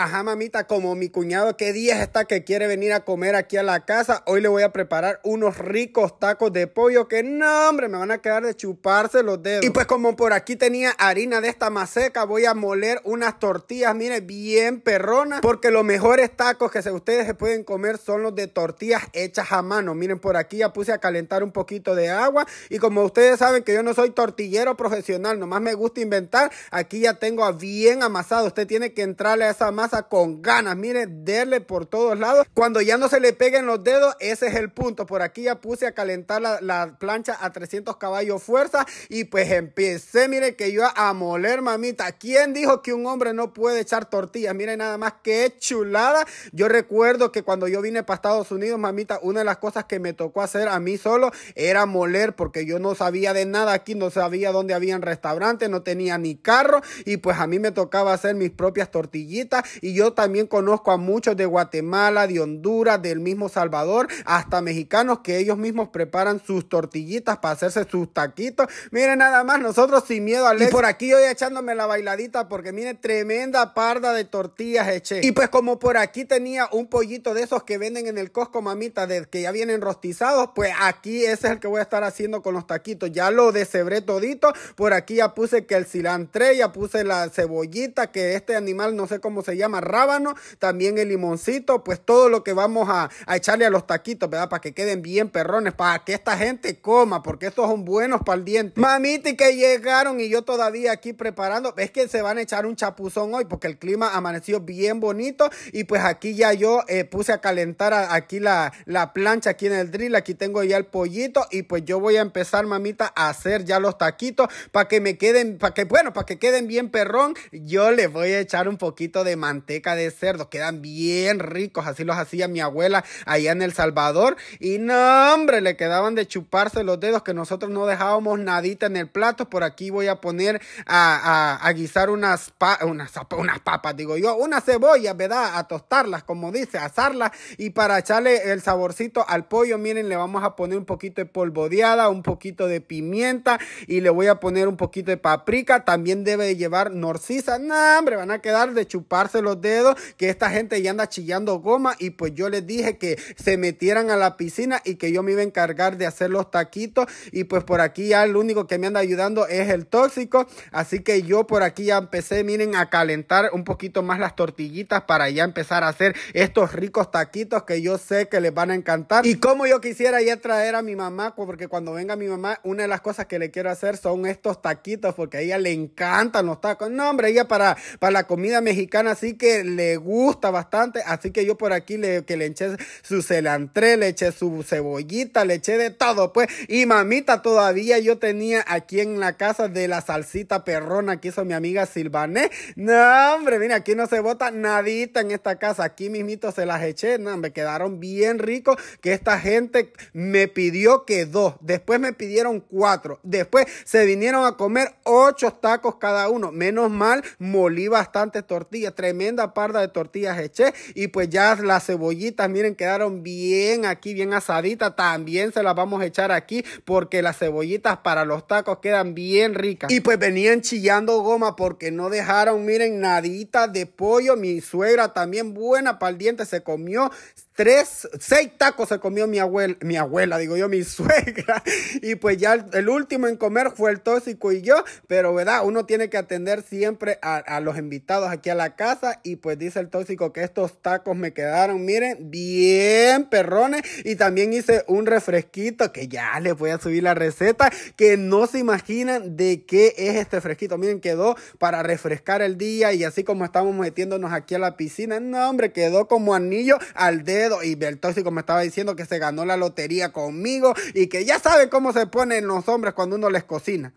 Ajá, mamita, como mi cuñado qué días está que quiere venir a comer aquí a la casa, hoy le voy a preparar unos ricos tacos de pollo que no, hombre, me van a quedar de chuparse los dedos. Y pues como por aquí tenía harina de esta maseca, voy a moler unas tortillas, miren bien perronas, porque los mejores tacos que ustedes se pueden comer son los de tortillas hechas a mano. Miren, por aquí ya puse a calentar un poquito de agua y como ustedes saben que yo no soy tortillero profesional, nomás me gusta inventar, aquí ya tengo bien amasado. Usted tiene que entrarle a esa masa con ganas. Mire, darle por todos lados. Cuando ya no se le peguen los dedos, ese es el punto. Por aquí ya puse a calentar la, plancha a 300 caballos fuerza y pues empecé, mire, que yo a moler, mamita. ¿Quién dijo que un hombre no puede echar tortillas? miren nada más que chulada. Yo recuerdo que cuando yo vine para Estados Unidos, mamita, una de las cosas que me tocó hacer a mí solo era moler porque yo no sabía de nada aquí, no sabía dónde habían restaurantes, no tenía ni carro y pues a mí me tocaba hacer mis propias tortillitas y yo también conozco a muchos de Guatemala, de Honduras, del mismo Salvador, hasta mexicanos que ellos mismos preparan sus tortillitas para hacerse sus taquitos. Miren nada más, nosotros sin miedo a leer. por aquí hoy echándome la bailadita porque miren, tremenda parda de tortillas eché. Y pues como por aquí tenía un pollito de esos que venden en el Costco, mamita, que ya vienen rostizados, pues aquí ese es el que voy a estar haciendo con los taquitos. Ya lo deshebré todito. Por aquí ya puse que el cilantré, ya puse la cebollita, que este animal no sé cómo se llama más rábano, también el limoncito, pues todo lo que vamos a, echarle a los taquitos, ¿verdad? Para que queden bien perrones, para que esta gente coma, porque estos son buenos para el diente. Mamita, que llegaron y yo todavía aquí preparando, es que se van a echar un chapuzón hoy porque el clima amaneció bien bonito y pues aquí ya yo eh, puse a calentar aquí la, plancha, aquí en el drill, aquí tengo ya el pollito y pues yo voy a empezar, mamita, a hacer ya los taquitos para que me queden, para que, bueno, para que queden bien perrón, yo le voy a echar un poquito de manteca de cerdo. Quedan bien ricos. Así los hacía mi abuela allá en El Salvador. Y no, hombre, le quedaban de chuparse los dedos que nosotros no dejábamos nadita en el plato. Por aquí voy a poner a, guisar unas, papas, digo yo, una cebolla, ¿verdad? A tostarlas, como dice, asarlas. Y para echarle el saborcito al pollo, miren, le vamos a poner un poquito de polvodeada, un poquito de pimienta y le voy a poner un poquito de paprika. También debe llevar norcisa. No, hombre, van a quedar de chuparse los dedos, que esta gente ya anda chillando goma y pues yo les dije que se metieran a la piscina y que yo me iba a encargar de hacer los taquitos y pues por aquí ya el único que me anda ayudando es el tóxico, así que yo por aquí ya empecé, miren, a calentar un poquito más las tortillitas para ya empezar a hacer estos ricos taquitos que yo sé que les van a encantar y como yo quisiera ya traer a mi mamá, porque cuando venga mi mamá, una de las cosas que le quiero hacer son estos taquitos porque a ella le encantan los tacos. No, hombre, ella para, para la comida mexicana sí que le gusta bastante, así que yo por aquí le, que le eché su celantré, le eché su cebollita, le eché de todo, pues. Y mamita, todavía yo tenía aquí en la casa de la salsita perrona que hizo mi amiga Silvané. No, hombre, mira, aquí no se bota nadita en esta casa. Aquí mismito se las eché, no, me quedaron bien ricos que esta gente me pidió que dos, después me pidieron cuatro, después se vinieron a comer ocho tacos cada uno. Menos mal, molí bastantes tortillas, tres tremenda parda de tortillas eché y pues ya las cebollitas, miren, quedaron bien aquí, bien asaditas. También se las vamos a echar aquí porque las cebollitas para los tacos quedan bien ricas. Y pues venían chillando goma porque no dejaron, miren, nadita de pollo. Mi suegra también buena para el diente se comió tres, seis tacos se comió mi abuela, mi abuela, digo yo, mi suegra. Y pues ya el, último en comer fue el tóxico y yo, pero verdad, uno tiene que atender siempre a, los invitados aquí a la casa. Y pues dice el tóxico que estos tacos me quedaron, miren, bien perrones. Y también hice un refresquito que ya les voy a subir la receta, que no se imaginan de qué es este refresquito, Miren, quedó para refrescar el día y así como estamos metiéndonos aquí a la piscina. No, hombre, quedó como anillo al dedo y el me estaba diciendo que se ganó la lotería conmigo y que ya sabe cómo se ponen los hombres cuando uno les cocina.